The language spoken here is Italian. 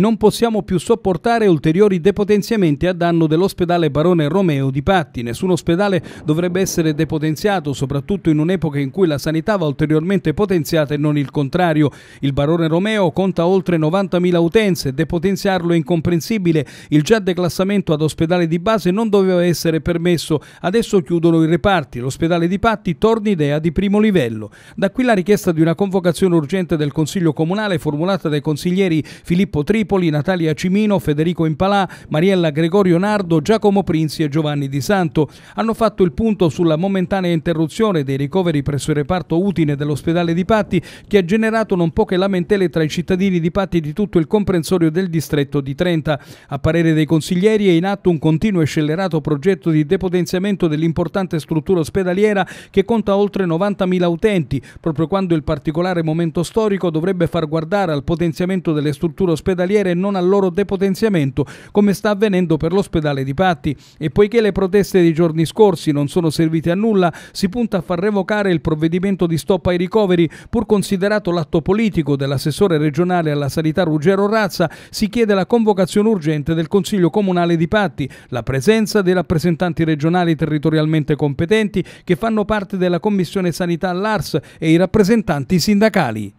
non possiamo più sopportare ulteriori depotenziamenti a danno dell'ospedale Barone Romeo di Patti. Nessun ospedale dovrebbe essere depotenziato, soprattutto in un'epoca in cui la sanità va ulteriormente potenziata e non il contrario. Il Barone Romeo conta oltre 90.000 utenze, depotenziarlo è incomprensibile. Il già declassamento ad ospedale di base non doveva essere permesso, adesso chiudono i reparti. L'ospedale di Patti torna idea di primo livello. Da qui la richiesta di una convocazione urgente del Consiglio Comunale formulata dai consiglieri Filippo Tripi Tripoli, Natalia Cimino, Federico Impalà, Mariella Gregorio Nardo, Giacomo Prinzi e Giovanni Di Santo. Hanno fatto il punto sulla momentanea interruzione dei ricoveri presso il reparto utile dell'ospedale di Patti che ha generato non poche lamentele tra i cittadini di Patti di tutto il comprensorio del distretto di Trenta. A parere dei consiglieri è in atto un continuo e scellerato progetto di depotenziamento dell'importante struttura ospedaliera che conta oltre 90.000 utenti, proprio quando il particolare momento storico dovrebbe far guardare al potenziamento delle strutture ospedaliere ospedaliere e non al loro depotenziamento, come sta avvenendo per l'ospedale di Patti. E poiché le proteste dei giorni scorsi non sono servite a nulla, si punta a far revocare il provvedimento di stop ai ricoveri, pur considerato l'atto politico dell'assessore regionale alla sanità Ruggero Razza, si chiede la convocazione urgente del Consiglio Comunale di Patti, la presenza dei rappresentanti regionali territorialmente competenti che fanno parte della Commissione Sanità all'ARS e i rappresentanti sindacali.